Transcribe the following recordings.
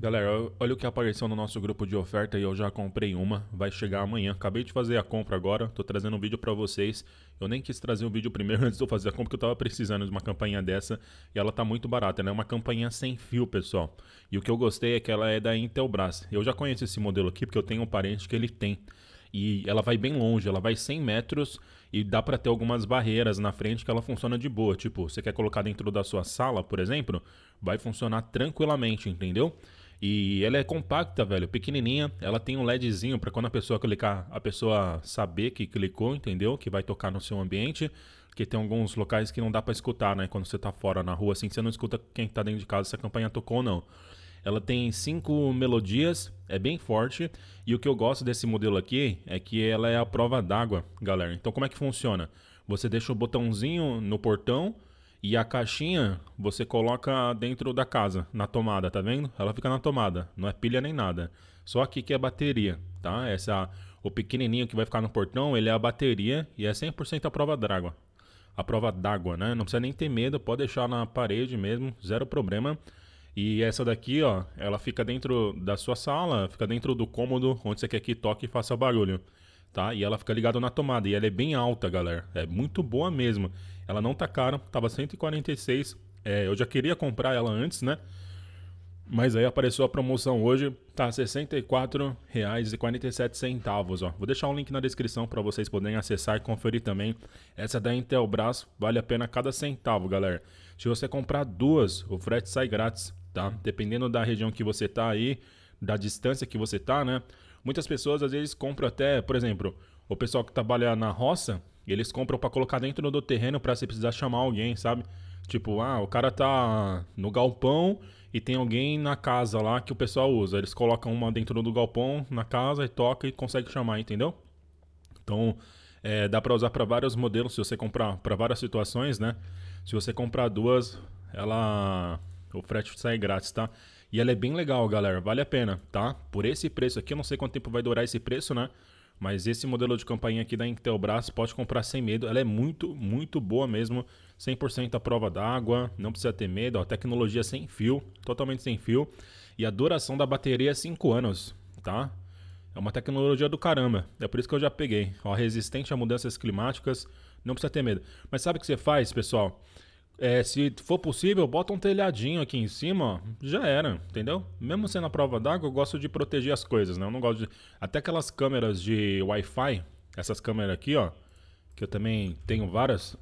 Galera, olha o que apareceu no nosso grupo de oferta e eu já comprei uma, vai chegar amanhã. Acabei de fazer a compra agora, tô trazendo um vídeo para vocês. Eu nem quis trazer o um vídeo primeiro antes de eu fazer a compra, porque eu tava precisando de uma campainha dessa e ela tá muito barata, né? Uma campainha sem fio, pessoal. E o que eu gostei é que ela é da Intelbras. Eu já conheço esse modelo aqui porque eu tenho um parente que ele tem e ela vai bem longe, ela vai 100 metros e dá para ter algumas barreiras na frente que ela funciona de boa. Tipo, você quer colocar dentro da sua sala, por exemplo, vai funcionar tranquilamente, entendeu? E ela é compacta, velho, pequenininha. Ela tem um LEDzinho para quando a pessoa clicar, a pessoa saber que clicou, entendeu? Que vai tocar no seu ambiente. Porque tem alguns locais que não dá para escutar, né? Quando você tá fora na rua, assim, você não escuta quem tá dentro de casa se a campanha tocou ou não. Ela tem cinco melodias, é bem forte. E o que eu gosto desse modelo aqui é que ela é a prova d'água, galera. Então, como é que funciona? Você deixa o botãozinho no portão e a caixinha você coloca dentro da casa, na tomada, tá vendo? Ela fica na tomada, não é pilha nem nada. Só aqui que é a bateria, tá? Essa, o pequenininho que vai ficar no portão, ele é a bateria e é 100% a prova d'água. A prova d'água, né? Não precisa nem ter medo, pode deixar na parede mesmo, zero problema. E essa daqui, ó, ela fica dentro da sua sala, fica dentro do cômodo onde você quer que toque e faça barulho tá? E ela fica ligada na tomada. E ela é bem alta, galera. É muito boa mesmo. Ela não tá cara, tava 146. É, eu já queria comprar ela antes, né? Mas aí apareceu a promoção hoje, tá R$ 64,47, ó. Vou deixar um link na descrição para vocês poderem acessar e conferir também. Essa da Intelbras vale a pena cada centavo, galera. Se você comprar duas, o frete sai grátis, tá? Dependendo da região que você tá aí, da distância que você tá, né? Muitas pessoas às vezes compram até, por exemplo, o pessoal que trabalha na roça, eles compram para colocar dentro do terreno para se precisar chamar alguém, sabe? Tipo, ah, o cara tá no galpão e tem alguém na casa lá que o pessoal usa. Eles colocam uma dentro do galpão na casa e toca e consegue chamar, entendeu? Então, é, dá para usar para vários modelos, se você comprar para várias situações, né? Se você comprar duas, ela o frete sai grátis, tá? E ela é bem legal, galera. Vale a pena, tá? Por esse preço aqui, eu não sei quanto tempo vai durar esse preço, né? Mas esse modelo de campainha aqui da Intelbras pode comprar sem medo. Ela é muito, muito boa mesmo. 100% à prova d'água, não precisa ter medo. Ó, tecnologia sem fio, totalmente sem fio. E a duração da bateria é 5 anos, tá? É uma tecnologia do caramba. É por isso que eu já peguei. Ó, resistente a mudanças climáticas, não precisa ter medo. Mas sabe o que você faz, pessoal? É, se for possível, bota um telhadinho aqui em cima, já era, entendeu? Mesmo sendo a prova d'água, eu gosto de proteger as coisas, né? Eu não gosto de. Até aquelas câmeras de Wi-Fi, essas câmeras aqui, ó, que eu também tenho várias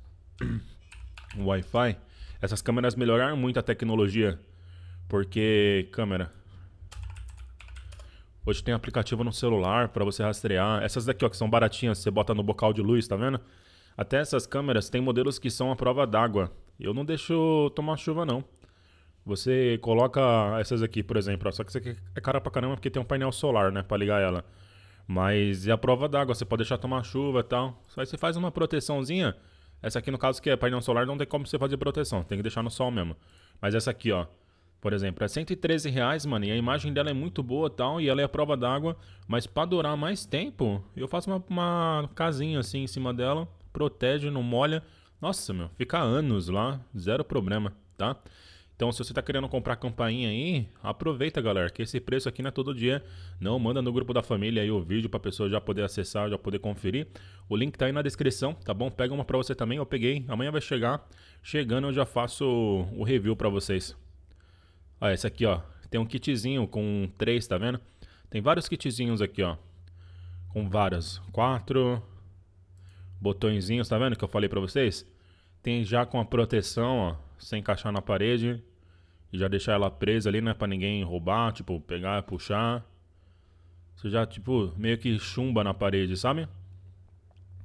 Wi-Fi. Essas câmeras melhoraram muito a tecnologia, porque câmera. Hoje tem aplicativo no celular para você rastrear. Essas daqui, ó, que são baratinhas, você bota no bocal de luz, tá vendo? Até essas câmeras tem modelos que são a prova d'água. Eu não deixo tomar chuva, não. Você coloca essas aqui, por exemplo, só que isso aqui é cara pra caramba porque tem um painel solar, né, pra ligar ela. Mas é a prova d'água, você pode deixar tomar chuva e tal. Só aí você faz uma proteçãozinha. Essa aqui, no caso, que é painel solar, não tem como você fazer proteção, tem que deixar no sol mesmo. Mas essa aqui, ó, por exemplo, é 113 reais, mano, e a imagem dela é muito boa tal, e ela é a prova d'água. Mas pra durar mais tempo, eu faço uma, uma casinha assim em cima dela, protege, não molha. Nossa, meu, fica anos lá, zero problema, tá? Então, se você está querendo comprar campainha aí, aproveita, galera, que esse preço aqui não é todo dia. Não, manda no grupo da família aí o vídeo para pessoa já poder acessar, já poder conferir. O link tá aí na descrição, tá bom? Pega uma para você também, eu peguei. Amanhã vai chegar. Chegando eu já faço o review para vocês. Ah, esse aqui, ó. Tem um kitzinho com três, tá vendo? Tem vários kitzinhos aqui, ó. Com várias. Quatro botõezinhos, tá vendo que eu falei pra vocês? Tem já com a proteção, ó, sem encaixar na parede. E já deixar ela presa ali, né, pra ninguém roubar, tipo, pegar, puxar. Você já, tipo, meio que chumba na parede, sabe?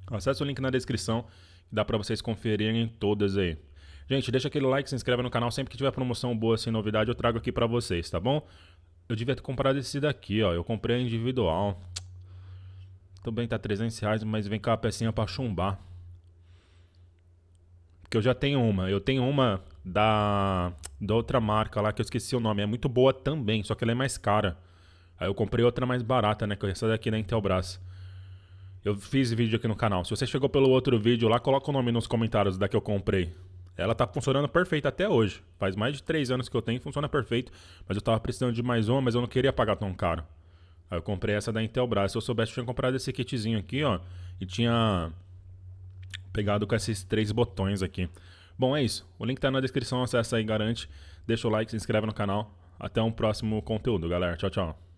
Acesse o link na descrição, que dá pra vocês conferirem todas aí. Gente, deixa aquele like, se inscreve no canal, sempre que tiver promoção boa, assim, novidade, eu trago aqui pra vocês, tá bom? Eu devia ter comprado esse daqui, ó, eu comprei individual. Também tá 300 reais, mas vem com a pecinha pra chumbar. Porque eu já tenho uma. Eu tenho uma da, da outra marca lá que eu esqueci o nome. É muito boa também, só que ela é mais cara. Aí eu comprei outra mais barata, né? Que essa daqui da Intelbras. Eu fiz vídeo aqui no canal. Se você chegou pelo outro vídeo lá, coloca o nome nos comentários da que eu comprei. Ela tá funcionando perfeito até hoje. Faz mais de 3 anos que eu tenho, funciona perfeito. Mas eu tava precisando de mais uma, mas eu não queria pagar tão caro. Aí eu comprei essa da Intelbras. Se eu soubesse, eu tinha comprado esse kitzinho aqui, ó. E tinha pegado com esses três botões aqui. Bom, é isso. O link tá na descrição, acessa aí, garante. Deixa o like, se inscreve no canal. Até um próximo conteúdo, galera. Tchau, tchau.